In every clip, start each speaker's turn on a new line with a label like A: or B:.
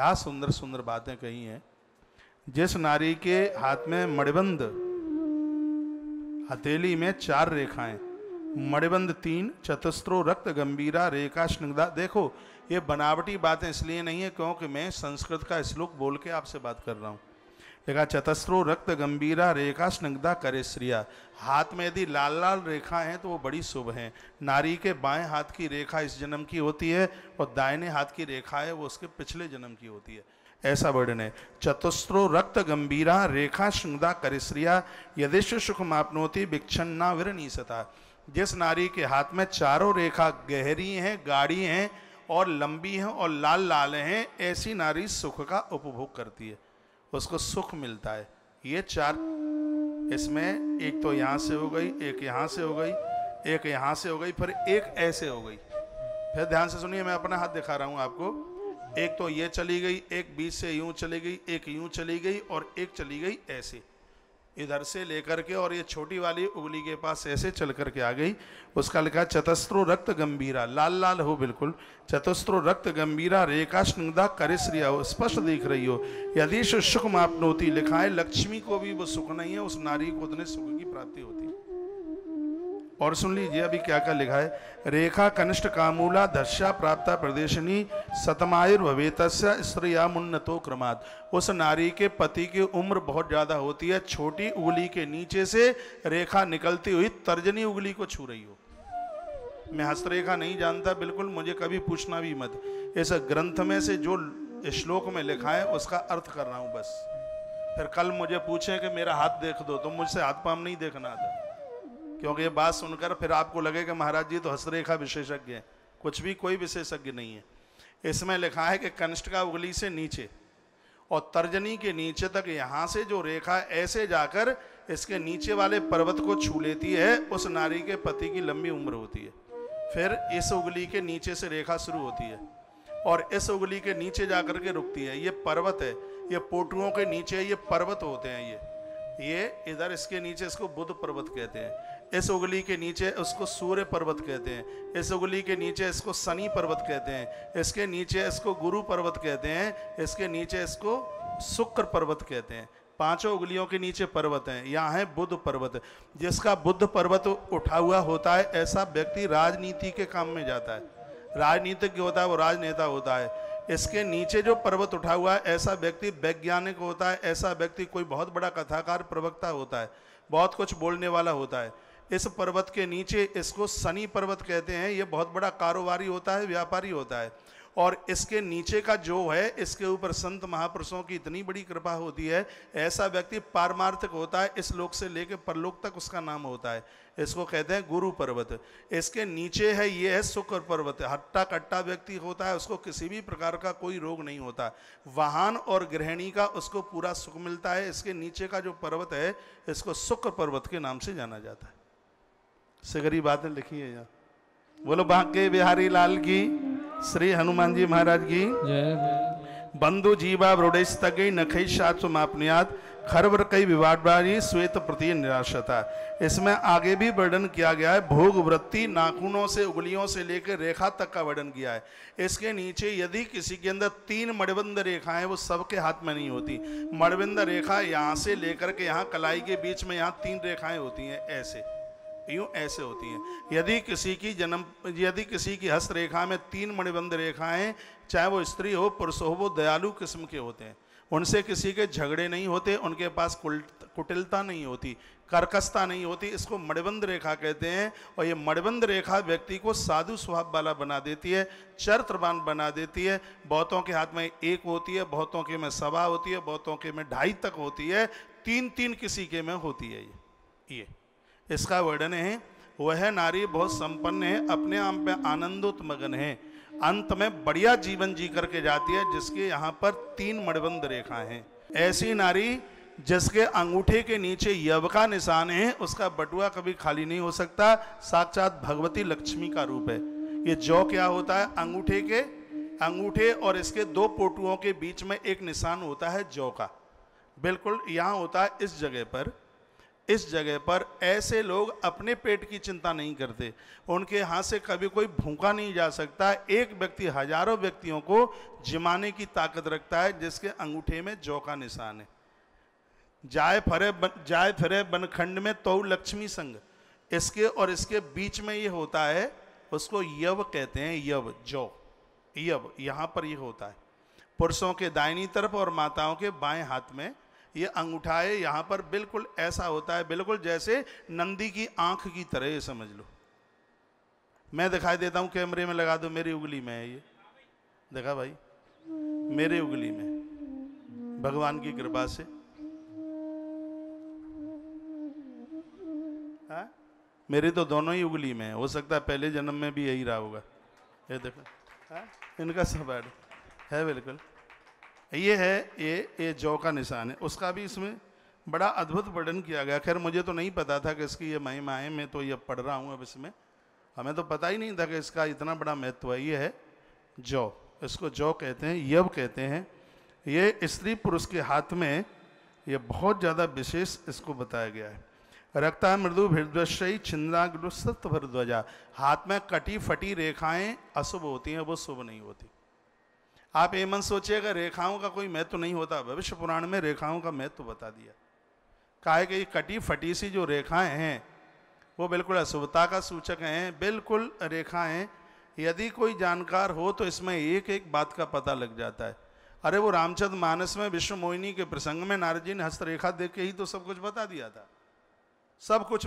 A: क्या सुंदर सुंदर बातें कही हैं जिस नारी के हाथ में मणिबंध हथेली में चार रेखाएं मणिबंध तीन चतुस्त्रो रक्त गंभीरा रेखा स्निग्धा देखो ये बनावटी बातें इसलिए नहीं है क्योंकि मैं संस्कृत का श्लोक बोल के आपसे बात कर रहा हूँ देखा चतस्रो रक्त गंभीरा रेखा स्नग्धा करे श्रिया हाथ में यदि लाल लाल रेखा हैं तो वो बड़ी शुभ हैं नारी के बाएं हाथ की रेखा इस जन्म की होती है और दाहिने हाथ की रेखा है वो उसके पिछले जन्म की होती है ऐसा वर्णन है चतुस्त्रो रक्त गंभीरा रेखा श्रृंगदा करिश्रिया यदिश्व सुख मापनोती विक्षन्ना सता जिस नारी के हाथ में चारों रेखा गहरी हैं गाढ़ी हैं और लंबी हैं और लाल लाल हैं ऐसी नारी सुख का उपभोग करती है उसको सुख मिलता है ये चार इसमें एक तो यहाँ से हो गई एक यहाँ से हो गई एक यहाँ से हो गई फिर एक ऐसे हो गई फिर ध्यान से सुनिए मैं अपना हाथ दिखा रहा हूँ आपको एक तो ये चली गई एक बीच से यूं चली गई एक यूं चली गई और एक चली गई ऐसे इधर से लेकर के और ये छोटी वाली उंगली के पास ऐसे चल करके आ गई उसका लिखा चतस्त्रो रक्त गंभीरा लाल लाल हो बिल्कुल चतस्त्रो रक्त गंभीरा रेखा स्निग्धा करिस हो स्पष्ट दिख रही हो यदि सुख मापनोती लिखा है लक्ष्मी को भी वो सुख नहीं है उस नारी को उतने सुख की प्राप्ति होती है और सुन लीजिए अभी क्या क्या लिखा है रेखा कनिष्ठ कामूला दशा प्राप्त प्रदेशनी स्त्री या मुन्नतो क्रमात उस नारी के पति की उम्र बहुत ज़्यादा होती है छोटी उगली के नीचे से रेखा निकलती हुई तर्जनी उगली को छू रही हो मैं हस्तरेखा नहीं जानता बिल्कुल मुझे कभी पूछना भी मत इस ग्रंथ में से जो श्लोक में लिखा है उसका अर्थ कर रहा हूँ बस फिर कल मुझे पूछे कि मेरा हाथ देख दो तो मुझसे हाथ पाम नहीं देखना आता क्योंकि ये बात सुनकर फिर आपको लगेगा महाराज जी तो हस्तरेखा विशेषज्ञ है कुछ भी कोई विशेषज्ञ नहीं है इसमें लिखा है कि कनिष्ट का उगली से नीचे और तर्जनी के नीचे तक यहाँ से जो रेखा ऐसे जाकर इसके नीचे वाले पर्वत को छू लेती है उस नारी के पति की लंबी उम्र होती है फिर इस उगली के नीचे से रेखा शुरू होती है और इस उगली के नीचे जाकर के रुकती है ये पर्वत है ये पोटुओं के नीचे ये पर्वत होते हैं ये ये इधर इसके नीचे इसको बुद्ध पर्वत कहते हैं इस उगली के नीचे उसको सूर्य पर्वत कहते हैं इस उगली के नीचे इसको शनि पर्वत कहते हैं इसके नीचे इसको गुरु पर्वत कहते हैं इसके नीचे इसको शुक्र पर्वत कहते हैं पांचों उगलियों के नीचे पर्वत हैं यहाँ है बुद्ध पर्वत जिसका बुद्ध पर्वत उठा हुआ होता है ऐसा व्यक्ति राजनीति के काम में जाता है राजनीतिज्ञ होता है वो राजनेता होता है इसके नीचे जो पर्वत उठा हुआ है ऐसा व्यक्ति वैज्ञानिक होता है ऐसा व्यक्ति कोई बहुत बड़ा कथाकार प्रवक्ता होता है बहुत कुछ बोलने वाला होता है इस पर्वत के नीचे इसको शनि पर्वत कहते हैं ये बहुत बड़ा कारोबारी होता है व्यापारी होता है और इसके नीचे का जो है इसके ऊपर संत महापुरुषों की इतनी बड़ी कृपा होती है ऐसा व्यक्ति पारमार्थिक होता है इस लोक से लेकर परलोक तक उसका नाम होता है इसको कहते हैं गुरु पर्वत इसके नीचे है ये है शुक्र पर्वत हट्टा कट्टा व्यक्ति होता है उसको किसी भी प्रकार का कोई रोग नहीं होता वाहन और गृहिणी का उसको पूरा सुख मिलता है इसके नीचे का जो पर्वत है इसको शुक्र पर्वत के नाम से जाना जाता है सगरी बातें लिखी है यहाँ बोलो बांके बिहारी लाल की श्री हनुमान जी महाराज की बंधु जीवा वृढ़स्तगई नखई सात मापनियात खरवर कई बारी श्वेत प्रति निराशता इसमें आगे भी वर्णन किया गया है भोग वृत्ति नाखूनों से उगलियों से लेकर रेखा तक का वर्णन किया है इसके नीचे यदि किसी के अंदर तीन मणिबंध रेखाएं वो सबके हाथ में नहीं होती मणिबंध रेखा यहाँ से लेकर के यहाँ कलाई के बीच में यहाँ तीन रेखाएं होती हैं ऐसे यूं ऐसे होती हैं यदि किसी की जन्म यदि किसी की हस्त रेखा में तीन मणिबंध रेखाएं चाहे वो स्त्री हो पुरुष हो वो दयालु किस्म के होते हैं उनसे किसी के झगड़े नहीं होते उनके पास कुटिलता नहीं होती कर्कशता नहीं होती इसको मणिबंध रेखा कहते हैं और ये मणिबंध रेखा व्यक्ति को साधु स्वभाव वाला बना देती है चरित्रवान बना देती है बहुतों के हाथ में एक होती है बहुतों के में सवा होती है बहुतों के में ढाई तक होती है तीन तीन किसी के में होती है ये ये इसका वर्णन है वह नारी बहुत संपन्न है अपने आप में आनंदोत्मगन है अंत में बढ़िया जीवन जी करके जाती है जिसके यहाँ पर तीन मणबंध रेखा हैं ऐसी नारी जिसके अंगूठे के नीचे यव का निशान है उसका बटुआ कभी खाली नहीं हो सकता साक्षात भगवती लक्ष्मी का रूप है ये जौ क्या होता है अंगूठे के अंगूठे और इसके दो पोटुओं के बीच में एक निशान होता है जौ का बिल्कुल यहाँ होता है इस जगह पर इस जगह पर ऐसे लोग अपने पेट की चिंता नहीं करते उनके हाथ से कभी कोई भूखा नहीं जा सकता एक व्यक्ति हजारों व्यक्तियों को जिमाने की ताकत रखता है जिसके अंगूठे में जौ का निशान है जाय फरे बन जाय फरे बनखंड में तो लक्ष्मी संग इसके और इसके बीच में ये होता है उसको यव कहते हैं यव जौ यव यहाँ पर ये होता है पुरुषों के दाइनी तरफ और माताओं के बाएं हाथ में ये अंगूठाए यहाँ पर बिल्कुल ऐसा होता है बिल्कुल जैसे नंदी की आंख की तरह ये समझ लो मैं दिखाई देता हूँ कैमरे में लगा दो मेरी उगली में है ये देखा भाई मेरे उगली में भगवान की कृपा से हा? मेरी तो दोनों ही उगली में है हो सकता है पहले जन्म में भी यही रहा होगा ये देखो हाँ? इनका सब है बिल्कुल ये है ये ये जौ का निशान है उसका भी इसमें बड़ा अद्भुत वर्णन किया गया खैर मुझे तो नहीं पता था कि इसकी ये महिमा है मैं तो ये पढ़ रहा हूँ अब इसमें हमें तो पता ही नहीं था कि इसका इतना बड़ा महत्व है ये है जौ इसको जौ कहते हैं यव कहते हैं ये स्त्री पुरुष के हाथ में ये बहुत ज़्यादा विशेष इसको बताया गया है रक्ता मृदु हृदय छिंद्राग्रु ध्वजा हाथ में कटी फटी रेखाएं अशुभ होती हैं वो शुभ नहीं होती आप ये मन सोचिएगा रेखाओं का कोई महत्व नहीं होता भविष्य पुराण में रेखाओं का महत्व बता दिया कहा है कि ये कटी फटी सी जो रेखाएं हैं वो बिल्कुल अशुभता का सूचक हैं बिल्कुल रेखाएं यदि कोई जानकार हो तो इसमें एक एक बात का पता लग जाता है अरे वो रामचंद्र मानस में विश्व मोहिनी के प्रसंग में नारद जी ने हस्तरेखा देख के ही तो सब कुछ बता दिया था सब कुछ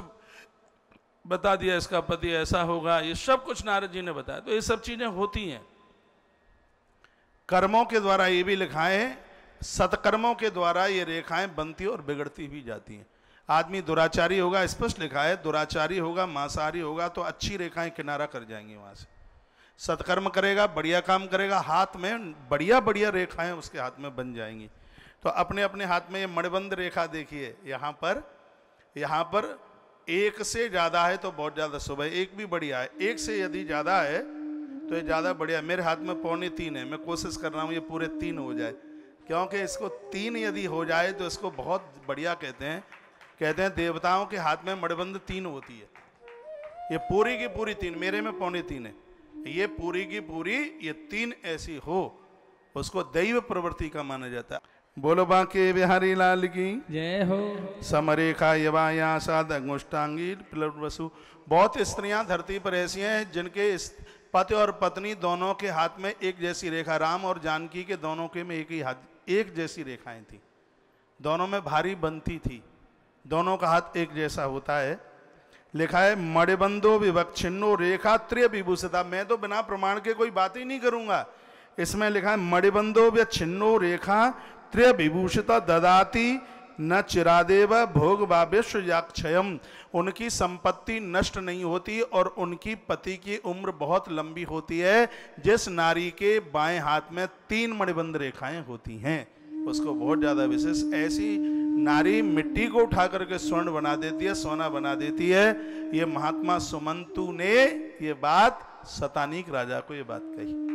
A: बता दिया इसका पति ऐसा होगा ये सब कुछ नारद जी ने बताया तो ये सब चीज़ें होती हैं कर्मों के द्वारा ये भी लिखा है सत्कर्मों के द्वारा ये रेखाएं बनती और बिगड़ती भी जाती हैं आदमी दुराचारी होगा स्पष्ट लिखा है दुराचारी होगा मांसाहारी होगा तो अच्छी रेखाएं किनारा कर जाएंगी वहाँ से सत्कर्म करेगा बढ़िया काम करेगा हाथ में बढ़िया बढ़िया रेखाएं उसके हाथ में बन जाएंगी तो अपने अपने हाथ में ये मणिबंध रेखा देखिए यहाँ पर यहाँ पर एक से ज़्यादा है तो बहुत ज़्यादा शुभ है एक भी बढ़िया है एक से यदि ज़्यादा है तो ये ज़्यादा बढ़िया मेरे हाथ में पौने तीन है मैं कोशिश कर रहा हूँ ये पूरे तीन हो जाए क्योंकि इसको तीन यदि हो जाए तो इसको बहुत बढ़िया कहते हैं कहते हैं देवताओं के हाथ में मड़बंद तीन होती है ये पूरी की पूरी तीन मेरे में पौने तीन है ये पूरी की पूरी ये तीन ऐसी हो उसको दैव प्रवृत्ति का माना जाता है बोलो बांके बिहारी लाल की जय हो समरेखा यवाया साधक मुष्टांगी वसु बहुत स्त्रियां धरती पर ऐसी हैं जिनके पति और पत्नी दोनों के हाथ में एक जैसी रेखा राम और जानकी के दोनों के में एक ही हाथ एक जैसी रेखाएं थी दोनों में भारी बनती थी दोनों का हाथ एक जैसा होता है लिखा है मणिबंधो विभक्षिन्नो रेखा त्रिय विभूषिता मैं तो बिना प्रमाण के कोई बात ही नहीं करूंगा इसमें लिखा है मणिबंधो व्यक्षिन्नो रेखा त्रिय विभूषिता ददाती न चिरादेव भोग बाबेश याक्षयम उनकी संपत्ति नष्ट नहीं होती और उनकी पति की उम्र बहुत लंबी होती है जिस नारी के बाएं हाथ में तीन मणिबंध रेखाएं होती हैं उसको बहुत ज़्यादा विशेष ऐसी नारी मिट्टी को उठा करके स्वर्ण बना देती है सोना बना देती है ये महात्मा सुमंतु ने ये बात सतानिक राजा को ये बात कही